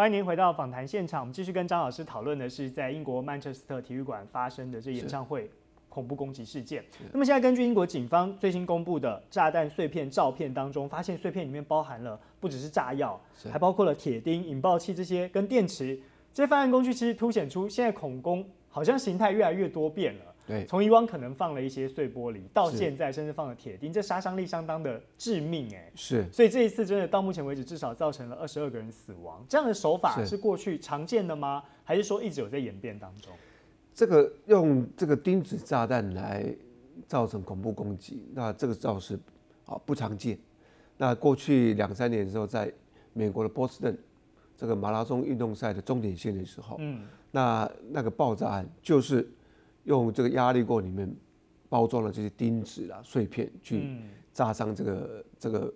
欢迎您回到访谈现场。我们继续跟张老师讨论的是在英国曼彻斯特体育馆发生的这演唱会恐怖攻击事件。那么现在根据英国警方最新公布的炸弹碎片照片当中，发现碎片里面包含了不只是炸药，还包括了铁钉、引爆器这些跟电池。这些犯案工具其实凸显出现在恐攻好像形态越来越多变了。从以往可能放了一些碎玻璃，到现在甚至放了铁钉，这杀伤力相当的致命哎。是，所以这一次真的到目前为止，至少造成了二十二个人死亡。这样的手法是过去常见的吗？还是说一直有在演变当中？这个用这个钉子炸弹来造成恐怖攻击，那这个倒是啊不常见。那过去两三年的时候，在美国的波士顿这个马拉松运动赛的终点线的时候，嗯，那那个爆炸案就是。用这个压力锅里面包装的这些钉子啦、碎片去炸伤这个这个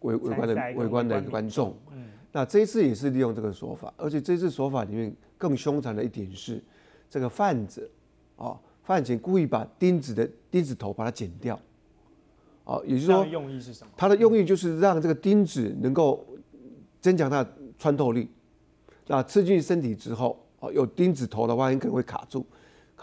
围围观的围观的观众。嗯，那这一次也是利用这个手法，而且这次手法里面更凶残的一点是，这个贩子啊贩子故意把钉子的钉子头把它剪掉，哦，也就是说用意是什么？他的用意就是让这个钉子能够增强它穿透力。那刺进身体之后，哦有钉子头的话，你可能会卡住。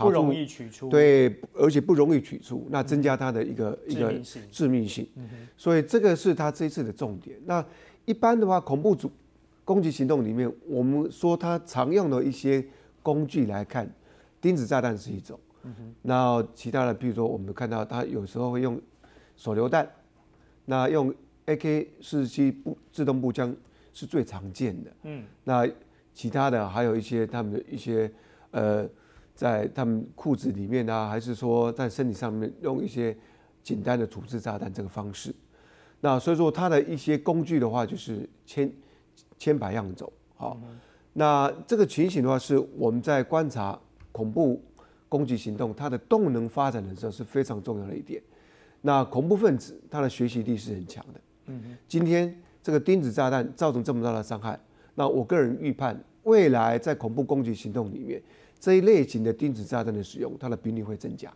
不容易取出，对，而且不容易取出，那增加它的一个一个致命性，致命性，所以这个是他这次的重点。那一般的话，恐怖组攻击行动里面，我们说它常用的一些工具来看，钉子炸弹是一种，嗯那其他的，比如说我们看到它有时候会用手榴弹，那用 AK 四十七步自动步枪是最常见的，嗯，那其他的还有一些他们的一些呃。在他们裤子里面啊，还是说在身体上面用一些简单的处置炸弹这个方式，那所以说他的一些工具的话，就是千千百样种。好，那这个情形的话，是我们在观察恐怖攻击行动它的动能发展的时候是非常重要的一点。那恐怖分子他的学习力是很强的。嗯。今天这个钉子炸弹造成这么大的伤害，那我个人预判未来在恐怖攻击行动里面。这一类型的电子炸弹的使用，它的比例会增加，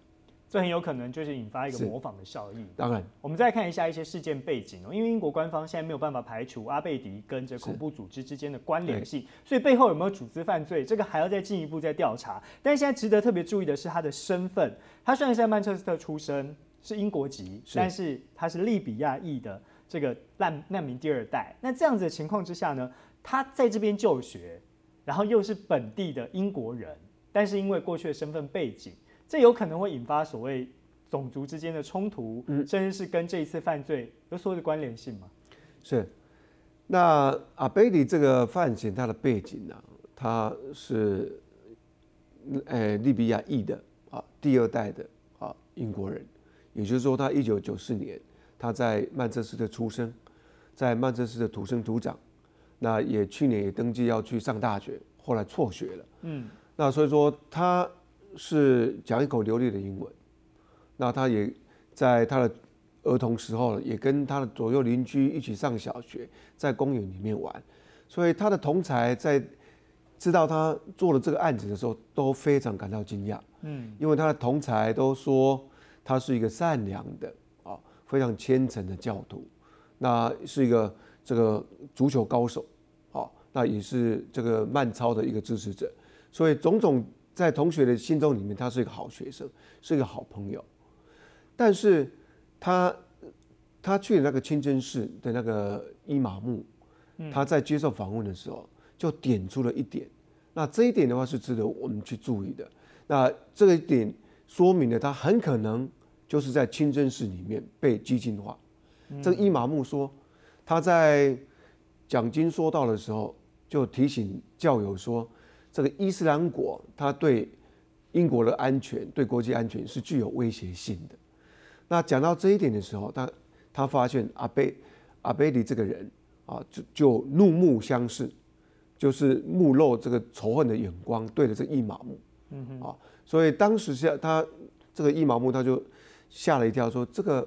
这很有可能就是引发一个模仿的效应。当然，我们再看一下一些事件背景哦，因为英国官方现在没有办法排除阿贝迪跟这恐怖组织之间的关联性，所以背后有没有组织犯罪，这个还要再进一步再调查。但现在值得特别注意的是他的身份，他虽然是在曼彻斯特出生，是英国籍，但是他是利比亚裔的这个难难民第二代。那这样子的情况之下呢，他在这边就学，然后又是本地的英国人。但是因为过去的身份背景，这有可能会引发所谓种族之间的冲突，嗯，甚至是跟这一次犯罪有所的关联性吗？是。那阿贝里这个犯险，他的背景呢？他是，呃，利比亚裔的啊，第二代的啊，英国人。也就是说，他一九九四年他在曼彻斯特出生，在曼彻斯特土生土长，那也去年也登记要去上大学，后来辍学了，嗯。那所以说，他是讲一口流利的英文。那他也在他的儿童时候，也跟他的左右邻居一起上小学，在公园里面玩。所以他的同才在知道他做了这个案子的时候，都非常感到惊讶。嗯，因为他的同才都说他是一个善良的啊，非常虔诚的教徒。那是一个这个足球高手啊，那也是这个曼超的一个支持者。所以，种种在同学的心中里面，他是一个好学生，是一个好朋友。但是，他他去那个清真寺的那个伊玛目，他在接受访问的时候，就点出了一点。那这一点的话是值得我们去注意的。那这一点说明了他很可能就是在清真寺里面被激进化。这个伊玛目说，他在讲经说到的时候，就提醒教友说。这个伊斯兰国，他对英国的安全、对国际安全是具有威胁性的。那讲到这一点的时候，他他发现阿贝阿贝里这个人啊，就就怒目相视，就是目露这个仇恨的眼光，对着这木。嗯目啊。所以当时下他这个一玛目他就吓了一跳，说这个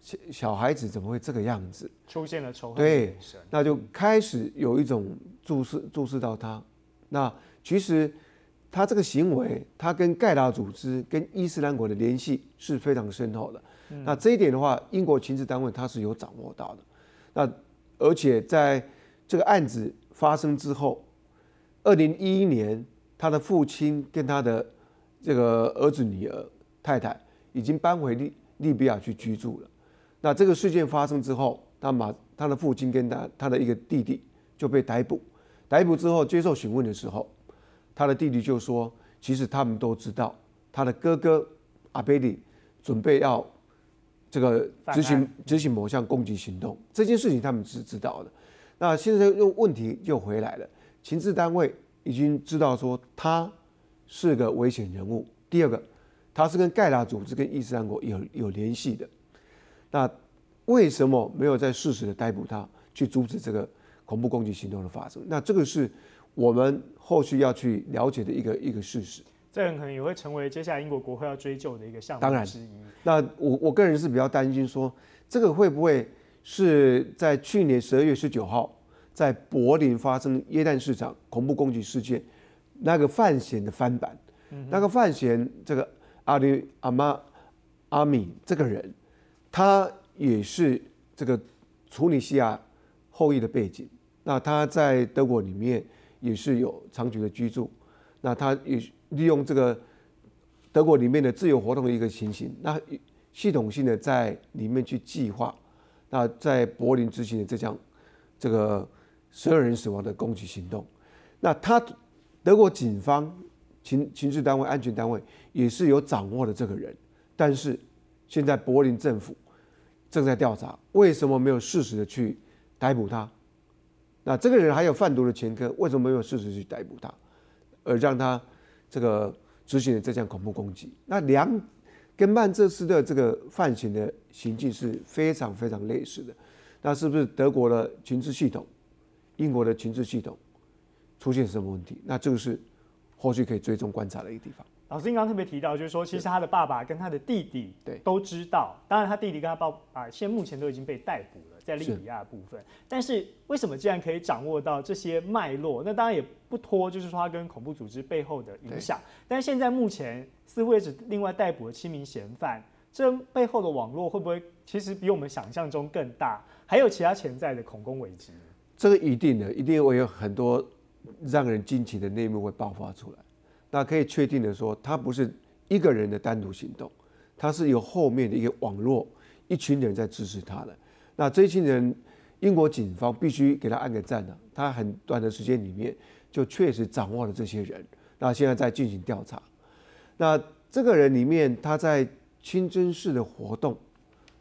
小小孩子怎么会这个样子？出现了仇恨。对，那就开始有一种注视，注视到他那。其实，他这个行为，他跟盖达组织、跟伊斯兰国的联系是非常深厚的。那这一点的话，英国情治单位他是有掌握到的。那而且在这个案子发生之后，二零一一年，他的父亲跟他的这个儿子女儿、太太已经搬回利利比亚去居住了。那这个事件发生之后，他马他的父亲跟他他的一个弟弟就被逮捕。逮捕之后接受询问的时候。他的弟弟就说：“其实他们都知道，他的哥哥阿贝里准备要这个执行执行某项攻击行动，这件事情他们是知道的。那现在又问题又回来了，情治单位已经知道说他是个危险人物。第二个，他是跟盖拉组织跟伊斯兰国有有联系的。那为什么没有在适时的逮捕他，去阻止这个恐怖攻击行动的发生？那这个是？”我们后续要去了解的一个一个事实，这可能也会成为接下来英国国会要追究的一个项目之一。那我我个人是比较担心，说这个会不会是在去年十二月十九号在柏林发生耶诞市场恐怖攻击事件，那个范闲的翻版，那个范闲这个阿里阿妈阿米这个人，他也是这个土尼西亚后裔的背景，那他在德国里面。也是有长久的居住，那他也利用这个德国里面的自由活动的一个情形，那系统性的在里面去计划，那在柏林执行的这项这个所有人死亡的攻击行动，那他德国警方情情治单位、安全单位也是有掌握的这个人，但是现在柏林政府正在调查，为什么没有适时的去逮捕他？那这个人还有贩毒的前科，为什么没有事实去逮捕他，而让他这个执行这项恐怖攻击？那梁跟曼彻斯的这个犯行的行径是非常非常类似的，那是不是德国的情治系统、英国的情治系统出现什么问题？那这个是后续可以追踪观察的一个地方。老师刚刚特别提到，就是说，其实他的爸爸跟他的弟弟，对，都知道。当然，他弟弟跟他爸啊，现在目前都已经被逮捕了，在利比亚部分。但是，为什么既然可以掌握到这些脉络，那当然也不脱，就是说他跟恐怖组织背后的影响。但是现在目前似乎也只另外逮捕了七名嫌犯，这背后的网络会不会其实比我们想象中更大？还有其他潜在的恐攻危机？这个一定的，一定会有很多让人惊奇的内幕会爆发出来。那可以确定的说，他不是一个人的单独行动，他是有后面的一个网络，一群人在支持他的。那这群人，英国警方必须给他按个赞的。他很短的时间里面就确实掌握了这些人。那现在在进行调查。那这个人里面，他在清真寺的活动，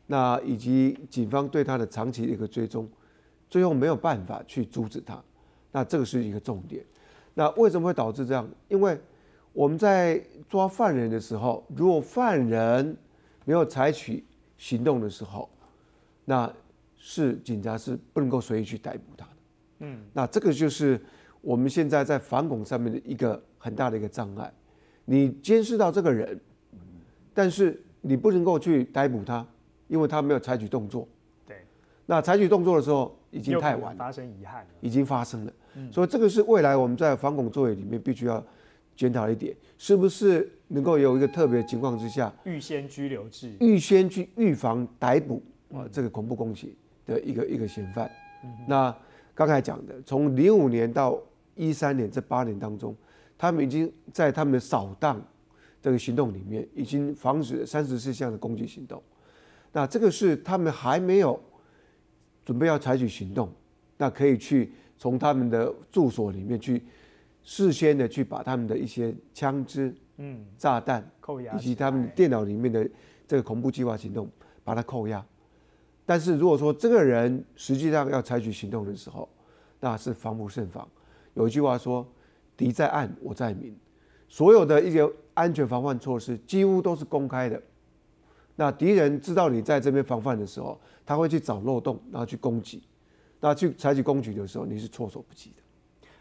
那以及警方对他的长期的一个追踪，最后没有办法去阻止他。那这个是一个重点。那为什么会导致这样？因为。我们在抓犯人的时候，如果犯人没有采取行动的时候，那是警察是不能够随意去逮捕他的。嗯，那这个就是我们现在在反恐上面的一个很大的一个障碍。你监视到这个人，但是你不能够去逮捕他，因为他没有采取动作。对。那采取动作的时候已经太晚，发生遗憾，已经发生了。所以这个是未来我们在反恐作业里面必须要。检讨一点，是不是能够有一个特别情况之下，预先拘留制，预先去预防逮捕啊这个恐怖攻击的一个一个嫌犯？那刚才讲的，从零五年到一三年这八年当中，他们已经在他们的扫荡这个行动里面，已经防止三十四项的攻击行动。那这个是他们还没有准备要采取行动，那可以去从他们的住所里面去。事先的去把他们的一些枪支、嗯、炸弹、扣押以及他们电脑里面的这个恐怖计划行动，把它扣押。但是如果说这个人实际上要采取行动的时候，那是防不胜防。有一句话说：“敌在暗，我在明。”所有的一些安全防范措施几乎都是公开的。那敌人知道你在这边防范的时候，他会去找漏洞，然后去攻击，那去采取攻击的时候，你是措手不及的。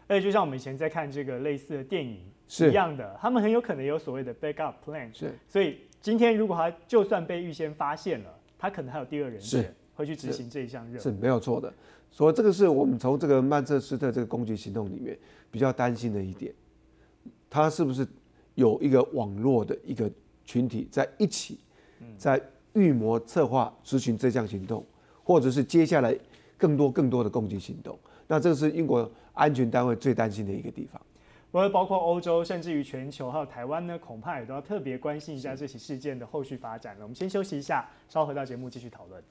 而且就像我们以前在看这个类似的电影是一样的，他们很有可能有所谓的 backup plan。是，所以今天如果他就算被预先发现了，他可能还有第二人选会去执行这一项任务，是没有错的。所以这个是我们从这个曼彻斯特这个攻击行动里面比较担心的一点，他是不是有一个网络的一个群体在一起，在预谋、策划、执行这项行动，或者是接下来更多、更多的攻击行动？那这个是英国安全单位最担心的一个地方，包括欧洲，甚至于全球，还有台湾呢，恐怕也都要特别关心一下这起事件的后续发展了。我们先休息一下，稍后回到节目继续讨论。